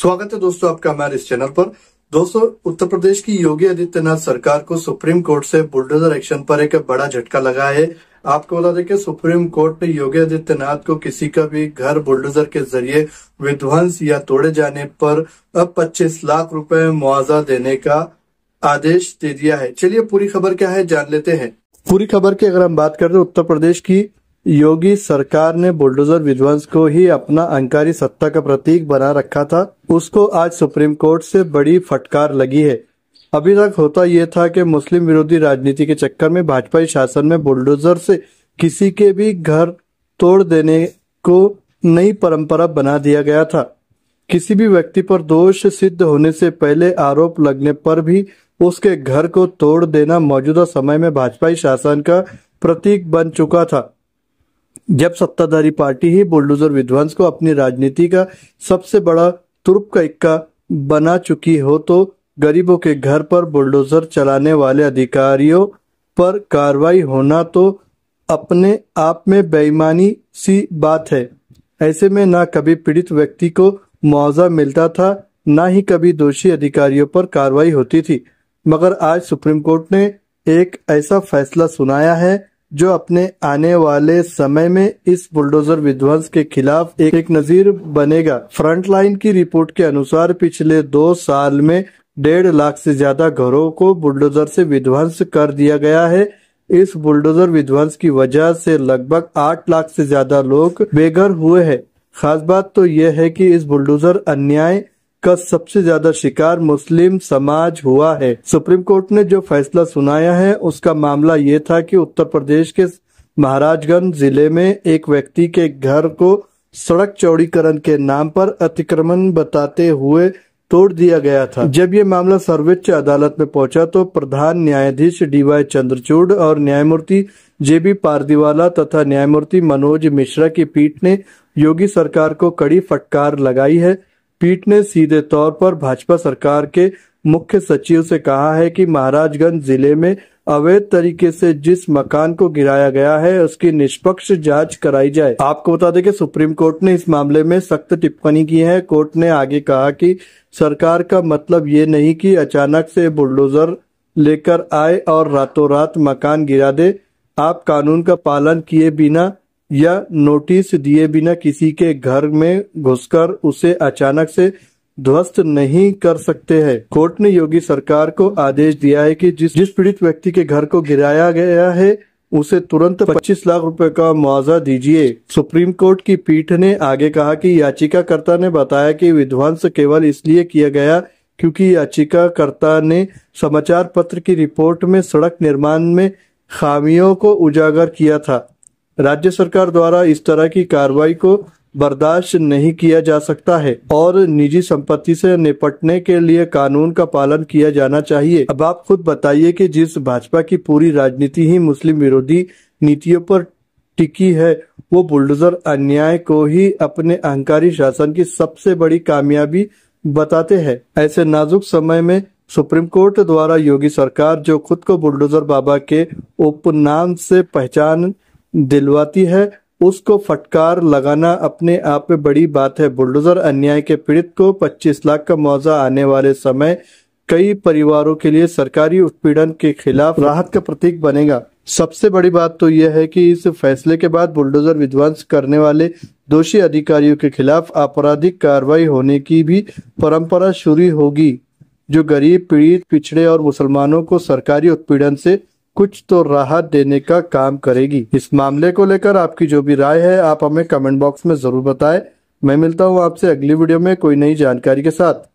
स्वागत है दोस्तों आपका हमारे इस चैनल पर दोस्तों उत्तर प्रदेश की योगी आदित्यनाथ सरकार को सुप्रीम कोर्ट से बुलडोजर एक्शन पर एक बड़ा झटका लगा है आपको बता दें कि सुप्रीम कोर्ट ने योगी आदित्यनाथ को किसी का भी घर बुलडोजर के जरिए विध्वंस या तोड़े जाने पर अब 25 लाख रुपए मुआवजा देने का आदेश दे दिया है चलिए पूरी खबर क्या है जान लेते हैं पूरी खबर की अगर हम बात करें तो उत्तर प्रदेश की योगी सरकार ने बुलडोजर विध्वंस को ही अपना अहंकारी सत्ता का प्रतीक बना रखा था उसको आज सुप्रीम कोर्ट से बड़ी फटकार लगी है अभी तक होता यह था कि मुस्लिम विरोधी राजनीति के चक्कर में भाजपाई शासन में बुलडोजर से किसी के भी घर तोड़ देने को नई परंपरा बना दिया गया था किसी भी व्यक्ति पर दोष सिद्ध होने से पहले आरोप लगने पर भी उसके घर को तोड़ देना मौजूदा समय में भाजपाई शासन का प्रतीक बन चुका था जब सत्ताधारी पार्टी ही बुलडोजर विध्वंस को अपनी राजनीति का सबसे बड़ा तुर्क का इक्का बना चुकी हो तो गरीबों के घर पर बुलडोजर चलाने वाले अधिकारियों पर कार्रवाई होना तो अपने आप में बेईमानी सी बात है ऐसे में ना कभी पीड़ित व्यक्ति को मुआवजा मिलता था ना ही कभी दोषी अधिकारियों पर कार्रवाई होती थी मगर आज सुप्रीम कोर्ट ने एक ऐसा फैसला सुनाया है जो अपने आने वाले समय में इस बुलडोजर विध्वंस के खिलाफ एक, एक नजीर बनेगा फ्रंटलाइन की रिपोर्ट के अनुसार पिछले दो साल में डेढ़ लाख से ज्यादा घरों को बुलडोजर से विध्वंस कर दिया गया है इस बुलडोजर विध्वंस की वजह से लगभग आठ लाख से ज्यादा लोग बेघर हुए हैं खास बात तो यह है कि इस बुलडोजर अन्याय का सबसे ज्यादा शिकार मुस्लिम समाज हुआ है सुप्रीम कोर्ट ने जो फैसला सुनाया है उसका मामला ये था कि उत्तर प्रदेश के महाराजगंज जिले में एक व्यक्ति के घर को सड़क चौड़ीकरण के नाम पर अतिक्रमण बताते हुए तोड़ दिया गया था जब ये मामला सर्वोच्च अदालत में पहुंचा तो प्रधान न्यायाधीश डीवाई चंद्रचूड और न्यायमूर्ति जेबी पारदीवाला तथा न्यायमूर्ति मनोज मिश्रा की पीठ ने योगी सरकार को कड़ी फटकार लगाई है पीठ ने सीधे तौर पर भाजपा सरकार के मुख्य सचिव से कहा है कि महाराजगंज जिले में अवैध तरीके से जिस मकान को गिराया गया है उसकी निष्पक्ष जांच कराई जाए आपको बता दें कि सुप्रीम कोर्ट ने इस मामले में सख्त टिप्पणी की है कोर्ट ने आगे कहा कि सरकार का मतलब ये नहीं कि अचानक से बुलडोजर लेकर आए और रातों रात मकान गिरा दे आप कानून का पालन किए बिना या नोटिस दिए बिना किसी के घर में घुसकर उसे अचानक से ध्वस्त नहीं कर सकते हैं कोर्ट ने योगी सरकार को आदेश दिया है कि जिस जिस पीड़ित व्यक्ति के घर को गिराया गया है उसे तुरंत 25 लाख रुपए का मुआवजा दीजिए सुप्रीम कोर्ट की पीठ ने आगे कहा कि याचिकाकर्ता ने बताया कि विध्वंस केवल इसलिए किया गया क्योंकि याचिकाकर्ता ने समाचार पत्र की रिपोर्ट में सड़क निर्माण में खामियों को उजागर किया था राज्य सरकार द्वारा इस तरह की कार्रवाई को बर्दाश्त नहीं किया जा सकता है और निजी संपत्ति से निपटने के लिए कानून का पालन किया जाना चाहिए अब आप खुद बताइए कि जिस भाजपा की पूरी राजनीति ही मुस्लिम विरोधी नीतियों पर टिकी है वो बुलडोजर अन्याय को ही अपने अहंकारी शासन की सबसे बड़ी कामयाबी बताते हैं ऐसे नाजुक समय में सुप्रीम कोर्ट द्वारा योगी सरकार जो खुद को बुलडोजर बाबा के उपनाम से पहचान दिलवाती है उसको फटकार लगाना अपने आप में बड़ी बात है बुलडोजर अन्याय के पीड़ित को 25 लाख का मुआवजा आने वाले समय कई परिवारों के लिए सरकारी उत्पीड़न के खिलाफ राहत का प्रतीक बनेगा सबसे बड़ी बात तो यह है कि इस फैसले के बाद बुलडोजर विध्वंस करने वाले दोषी अधिकारियों के खिलाफ आपराधिक कार्रवाई होने की भी परंपरा शुरू होगी जो गरीब पीड़ित पिछड़े और मुसलमानों को सरकारी उत्पीड़न से कुछ तो राहत देने का काम करेगी इस मामले को लेकर आपकी जो भी राय है आप हमें कमेंट बॉक्स में जरूर बताएं मैं मिलता हूँ आपसे अगली वीडियो में कोई नई जानकारी के साथ